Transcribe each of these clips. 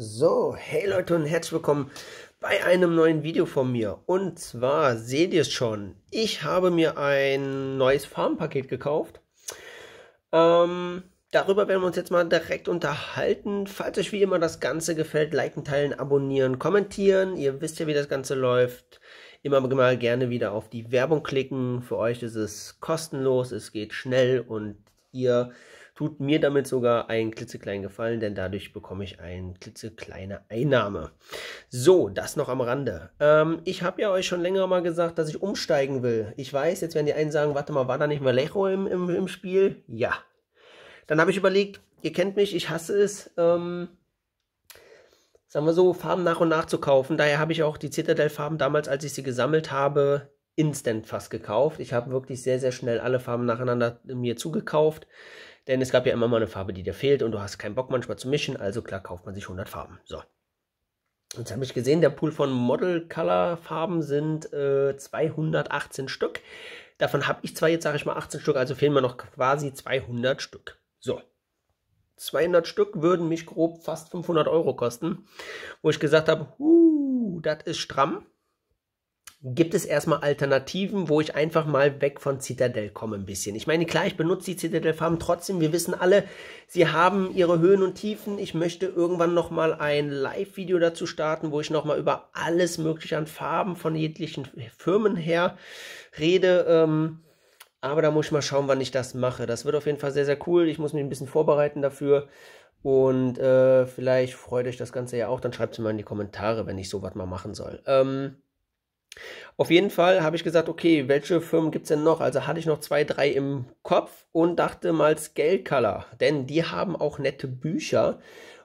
So, hey Leute und herzlich willkommen bei einem neuen Video von mir. Und zwar seht ihr es schon, ich habe mir ein neues Farmpaket gekauft. Ähm, darüber werden wir uns jetzt mal direkt unterhalten. Falls euch wie immer das Ganze gefällt, liken, teilen, abonnieren, kommentieren. Ihr wisst ja, wie das Ganze läuft. Immer mal gerne wieder auf die Werbung klicken. Für euch ist es kostenlos, es geht schnell und ihr tut mir damit sogar einen klitzekleinen Gefallen, denn dadurch bekomme ich eine klitzekleine Einnahme. So, das noch am Rande. Ähm, ich habe ja euch schon länger mal gesagt, dass ich umsteigen will. Ich weiß, jetzt werden die einen sagen, warte mal, war da nicht mehr Lecho im, im, im Spiel? Ja. Dann habe ich überlegt, ihr kennt mich, ich hasse es. Ähm, sagen wir so, Farben nach und nach zu kaufen. Daher habe ich auch die Citadel-Farben damals, als ich sie gesammelt habe, instant fast gekauft. Ich habe wirklich sehr, sehr schnell alle Farben nacheinander mir zugekauft. Denn es gab ja immer mal eine Farbe, die dir fehlt und du hast keinen Bock manchmal zu mischen. Also klar kauft man sich 100 Farben. So. Und Jetzt habe ich gesehen, der Pool von Model Color Farben sind äh, 218 Stück. Davon habe ich zwar jetzt, sage ich mal, 18 Stück, also fehlen mir noch quasi 200 Stück. So. 200 Stück würden mich grob fast 500 Euro kosten, wo ich gesagt habe, huh, das ist stramm gibt es erstmal Alternativen, wo ich einfach mal weg von Citadel komme ein bisschen. Ich meine, klar, ich benutze die Citadel-Farben trotzdem. Wir wissen alle, sie haben ihre Höhen und Tiefen. Ich möchte irgendwann nochmal ein Live-Video dazu starten, wo ich nochmal über alles Mögliche an Farben von jeglichen Firmen her rede. Ähm, aber da muss ich mal schauen, wann ich das mache. Das wird auf jeden Fall sehr, sehr cool. Ich muss mich ein bisschen vorbereiten dafür. Und äh, vielleicht freut euch das Ganze ja auch. Dann schreibt es mal in die Kommentare, wenn ich sowas mal machen soll. Ähm, auf jeden Fall habe ich gesagt, okay, welche Firmen gibt es denn noch? Also hatte ich noch zwei, drei im Kopf und dachte mal Scale Color, denn die haben auch nette Bücher,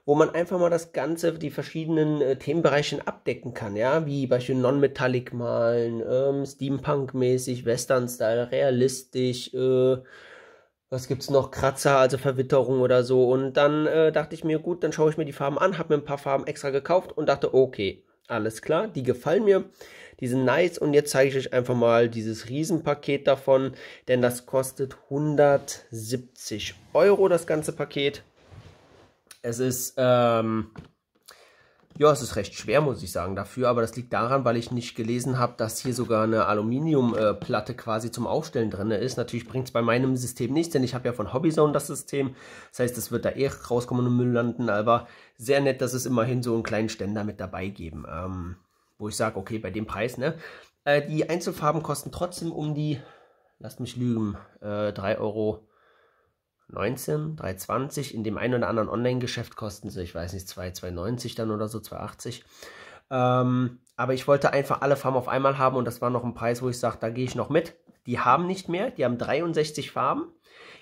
wo man einfach mal das Ganze, die verschiedenen äh, Themenbereiche abdecken kann, ja, wie beispielsweise Non-Metallic malen, ähm, Steampunk-mäßig, Western-Style, realistisch, äh, was es noch? Kratzer, also Verwitterung oder so. Und dann äh, dachte ich mir, gut, dann schaue ich mir die Farben an, habe mir ein paar Farben extra gekauft und dachte, okay, alles klar, die gefallen mir. Die sind nice und jetzt zeige ich euch einfach mal dieses Riesenpaket davon, denn das kostet 170 Euro das ganze Paket. Es ist ähm, ja, es ist recht schwer, muss ich sagen, dafür, aber das liegt daran, weil ich nicht gelesen habe, dass hier sogar eine Aluminiumplatte äh, quasi zum Aufstellen drin ist. Natürlich bringt es bei meinem System nichts, denn ich habe ja von Hobbyzone das System. Das heißt, es wird da eh rauskommen und Müll landen, aber sehr nett, dass es immerhin so einen kleinen Ständer mit dabei geben. Ähm, wo ich sage, okay, bei dem Preis, ne? Äh, die Einzelfarben kosten trotzdem um die, lasst mich lügen, äh, 3 Euro. 19, 3,20. In dem einen oder anderen Online-Geschäft kosten sie, ich weiß nicht, 2, 2,90 dann oder so, 2,80. Ähm, aber ich wollte einfach alle Farben auf einmal haben und das war noch ein Preis, wo ich sage, da gehe ich noch mit. Die haben nicht mehr, die haben 63 Farben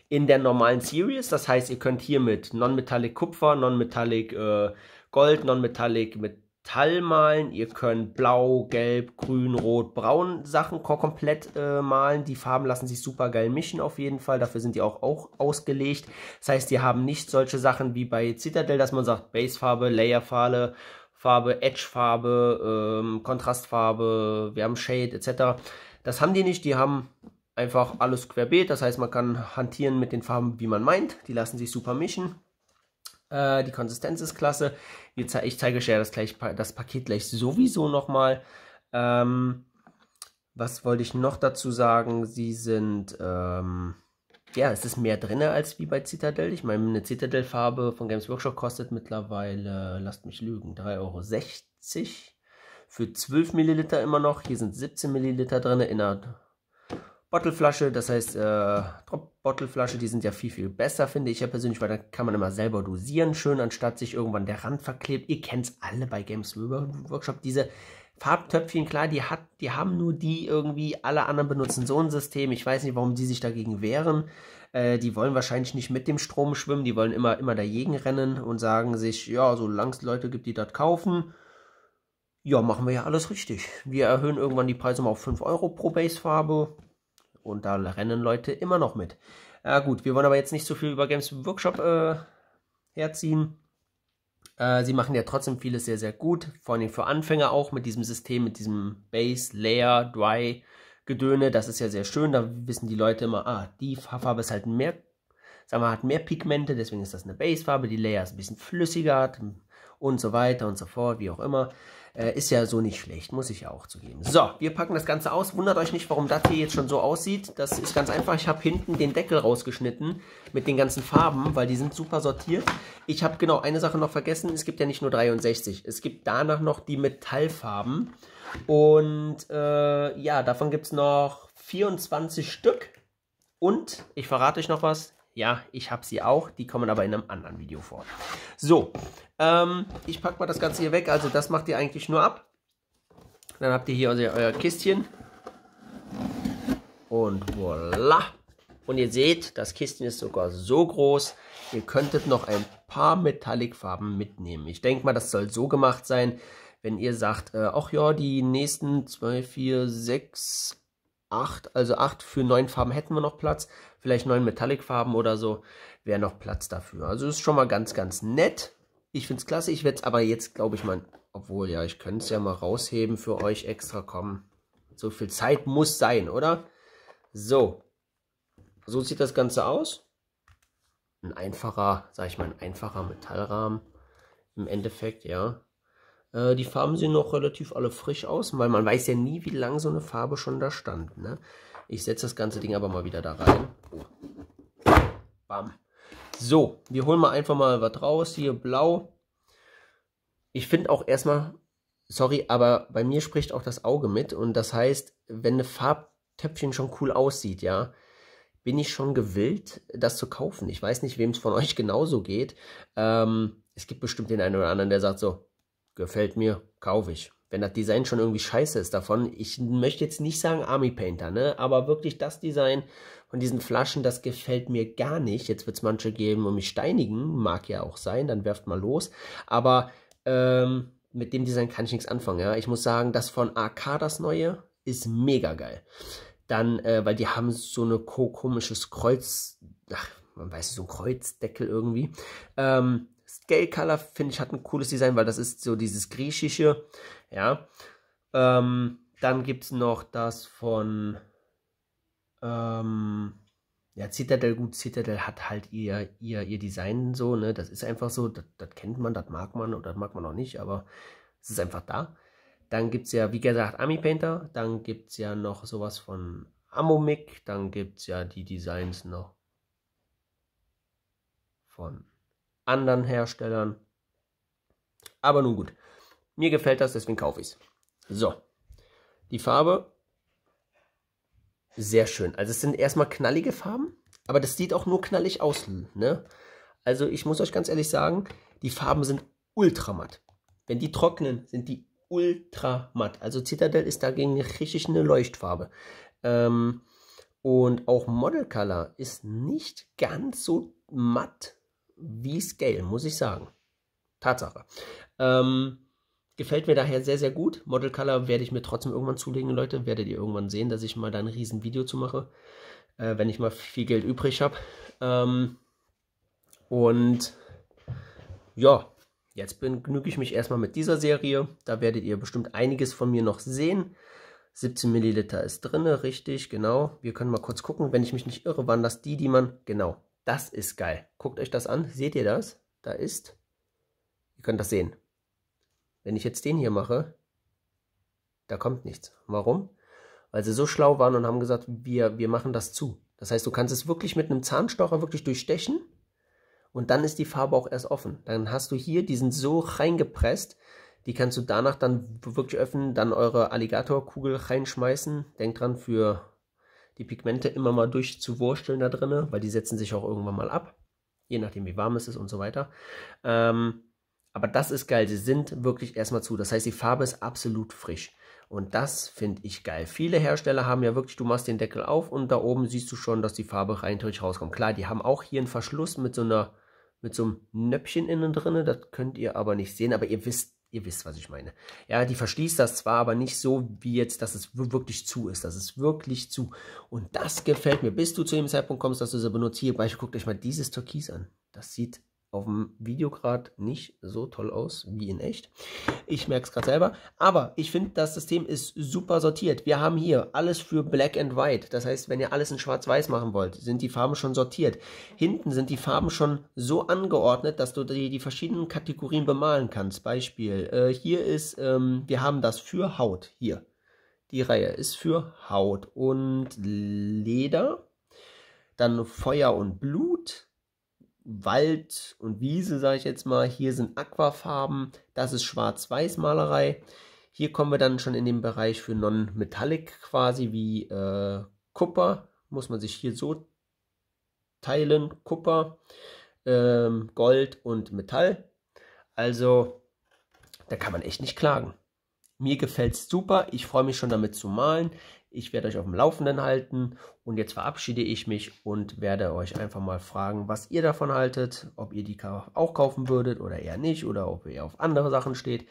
in der normalen Series. Das heißt, ihr könnt hier mit Non-Metallic Kupfer, Non-Metallic äh, Gold, Non-Metallic mit Metall malen, ihr könnt blau, gelb, grün, rot, braun Sachen komplett äh, malen. Die Farben lassen sich super geil mischen auf jeden Fall, dafür sind die auch, auch ausgelegt. Das heißt, die haben nicht solche Sachen wie bei Citadel, dass man sagt Basefarbe, Layerfarbe, Farbe, Edgefarbe, ähm, Kontrastfarbe, wir haben Shade etc. Das haben die nicht, die haben einfach alles querbeet, das heißt, man kann hantieren mit den Farben, wie man meint. Die lassen sich super mischen. Äh, die Konsistenz ist klasse. Ze ich zeige euch ja das, gleich, das Paket gleich sowieso nochmal. Ähm, was wollte ich noch dazu sagen? Sie sind, ähm, ja, es ist mehr drin als wie bei Citadel. Ich meine, eine Citadel-Farbe von Games Workshop kostet mittlerweile, lasst mich lügen, 3,60 Euro für 12 Milliliter immer noch. Hier sind 17 Milliliter drin in einer Bottleflasche, das heißt äh, Drop-Bottleflasche, die sind ja viel, viel besser, finde ich ja persönlich, weil da kann man immer selber dosieren, schön, anstatt sich irgendwann der Rand verklebt. Ihr kennt es alle bei Games Workshop, diese Farbtöpfchen, klar, die, hat, die haben nur die irgendwie, alle anderen benutzen so ein System. Ich weiß nicht, warum die sich dagegen wehren. Äh, die wollen wahrscheinlich nicht mit dem Strom schwimmen, die wollen immer, immer dagegen rennen und sagen sich, ja, solange es Leute gibt, die das kaufen, ja, machen wir ja alles richtig. Wir erhöhen irgendwann die Preise mal auf 5 Euro pro Basefarbe. Und da rennen Leute immer noch mit. Ja, gut, wir wollen aber jetzt nicht so viel über Games Workshop äh, herziehen. Äh, sie machen ja trotzdem vieles sehr, sehr gut. Vor allem für Anfänger auch mit diesem System, mit diesem Base, Layer, Dry, Gedöne. Das ist ja sehr schön. Da wissen die Leute immer, ah, die Farbe ist halt mehr, sagen wir, hat mehr Pigmente, deswegen ist das eine Base-Farbe. Die Layer ist ein bisschen flüssiger und so weiter und so fort, wie auch immer. Äh, ist ja so nicht schlecht, muss ich auch zugeben. So, wir packen das Ganze aus. Wundert euch nicht, warum das hier jetzt schon so aussieht. Das ist ganz einfach. Ich habe hinten den Deckel rausgeschnitten mit den ganzen Farben, weil die sind super sortiert. Ich habe genau eine Sache noch vergessen. Es gibt ja nicht nur 63. Es gibt danach noch die Metallfarben. Und äh, ja, davon gibt es noch 24 Stück. Und ich verrate euch noch was, ja, ich habe sie auch, die kommen aber in einem anderen Video vor. So, ähm, ich packe mal das Ganze hier weg, also das macht ihr eigentlich nur ab. Dann habt ihr hier euer, euer Kistchen. Und voilà. Und ihr seht, das Kistchen ist sogar so groß, ihr könntet noch ein paar Metallic-Farben mitnehmen. Ich denke mal, das soll so gemacht sein, wenn ihr sagt, äh, ach ja, die nächsten 2, 4, 6, 8, also 8 für 9 Farben hätten wir noch Platz, vielleicht neuen Metallic-Farben oder so, wäre noch Platz dafür. Also ist schon mal ganz, ganz nett. Ich finde es klasse. Ich werde es aber jetzt, glaube ich, mal, obwohl ja, ich könnte es ja mal rausheben für euch extra kommen. So viel Zeit muss sein, oder? So, so sieht das Ganze aus. Ein einfacher, sag ich mal, ein einfacher Metallrahmen im Endeffekt, ja. Äh, die Farben sehen noch relativ alle frisch aus, weil man weiß ja nie, wie lange so eine Farbe schon da stand, ne? Ich setze das ganze Ding aber mal wieder da rein. Oh. Bam. So, wir holen mal einfach mal was raus. Hier blau. Ich finde auch erstmal, sorry, aber bei mir spricht auch das Auge mit. Und das heißt, wenn eine Farbtöpfchen schon cool aussieht, ja, bin ich schon gewillt, das zu kaufen. Ich weiß nicht, wem es von euch genauso geht. Ähm, es gibt bestimmt den einen oder anderen, der sagt so, gefällt mir, kaufe ich wenn das Design schon irgendwie scheiße ist davon. Ich möchte jetzt nicht sagen Army Painter, ne? Aber wirklich das Design von diesen Flaschen, das gefällt mir gar nicht. Jetzt wird es manche geben und mich steinigen. Mag ja auch sein, dann werft mal los. Aber ähm, mit dem Design kann ich nichts anfangen, ja. Ich muss sagen, das von AK, das neue, ist mega geil. Dann, äh, weil die haben so eine komisches Kreuz, ach, man weiß, so ein Kreuzdeckel irgendwie. Ähm, Scale Color, finde ich, hat ein cooles Design, weil das ist so dieses griechische, ja. Ähm, dann gibt es noch das von ähm, ja, Citadel, gut, Citadel hat halt ihr, ihr, ihr Design so, ne? Das ist einfach so, das, das kennt man, das mag man oder das mag man auch nicht, aber es ist einfach da. Dann gibt es ja, wie gesagt, Ami Painter, dann gibt es ja noch sowas von Amomic, dann gibt es ja die Designs noch von anderen Herstellern. Aber nun gut. Mir gefällt das, deswegen kaufe ich es. So. Die Farbe. Sehr schön. Also es sind erstmal knallige Farben, aber das sieht auch nur knallig aus. Ne? Also ich muss euch ganz ehrlich sagen, die Farben sind ultra matt. Wenn die trocknen, sind die ultra matt. Also Citadel ist dagegen richtig eine Leuchtfarbe. Ähm, und auch Model Color ist nicht ganz so matt wie Scale, muss ich sagen. Tatsache. Ähm, Gefällt mir daher sehr, sehr gut. Model Color werde ich mir trotzdem irgendwann zulegen, Leute. Werdet ihr irgendwann sehen, dass ich mal da ein riesen Video zu mache, äh, wenn ich mal viel Geld übrig habe. Ähm, und ja, jetzt begnüge ich mich erstmal mit dieser Serie. Da werdet ihr bestimmt einiges von mir noch sehen. 17 Milliliter ist drin, richtig, genau. Wir können mal kurz gucken, wenn ich mich nicht irre, waren das die, die man, genau, das ist geil. Guckt euch das an, seht ihr das? Da ist, ihr könnt das sehen, wenn ich jetzt den hier mache, da kommt nichts. Warum? Weil sie so schlau waren und haben gesagt, wir, wir machen das zu. Das heißt, du kannst es wirklich mit einem Zahnstocher wirklich durchstechen und dann ist die Farbe auch erst offen. Dann hast du hier diesen so reingepresst, die kannst du danach dann wirklich öffnen, dann eure Alligatorkugel reinschmeißen. Denk dran, für die Pigmente immer mal durchzuwursteln da drinne, weil die setzen sich auch irgendwann mal ab, je nachdem wie warm es ist und so weiter. Ähm, aber das ist geil. Sie sind wirklich erstmal zu. Das heißt, die Farbe ist absolut frisch. Und das finde ich geil. Viele Hersteller haben ja wirklich, du machst den Deckel auf und da oben siehst du schon, dass die Farbe rein durch rauskommt. Klar, die haben auch hier einen Verschluss mit so einer, mit so einem Nöppchen innen drin. Das könnt ihr aber nicht sehen, aber ihr wisst, ihr wisst, was ich meine. Ja, die verschließt das zwar, aber nicht so wie jetzt, dass es wirklich zu ist. Das ist wirklich zu. Und das gefällt mir. Bis du zu dem Zeitpunkt kommst, dass du sie benutzt. Hier, guckt euch mal dieses Türkis an. Das sieht auf dem Video gerade nicht so toll aus wie in echt. Ich merke es gerade selber. Aber ich finde, das System ist super sortiert. Wir haben hier alles für Black and White. Das heißt, wenn ihr alles in Schwarz-Weiß machen wollt, sind die Farben schon sortiert. Hinten sind die Farben schon so angeordnet, dass du die, die verschiedenen Kategorien bemalen kannst. Beispiel, äh, hier ist, ähm, wir haben das für Haut hier. Die Reihe ist für Haut und Leder. Dann Feuer und Blut Wald und Wiese, sage ich jetzt mal. Hier sind Aquafarben, das ist Schwarz-Weiß-Malerei. Hier kommen wir dann schon in den Bereich für Non-Metallic quasi, wie äh, Kupfer. Muss man sich hier so teilen, Kupfer, ähm, Gold und Metall. Also, da kann man echt nicht klagen. Mir gefällt es super. Ich freue mich schon damit zu malen. Ich werde euch auf dem Laufenden halten. Und jetzt verabschiede ich mich und werde euch einfach mal fragen, was ihr davon haltet. Ob ihr die auch kaufen würdet oder eher nicht. Oder ob ihr auf andere Sachen steht.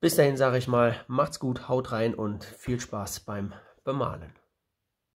Bis dahin sage ich mal, macht's gut, haut rein und viel Spaß beim Bemalen.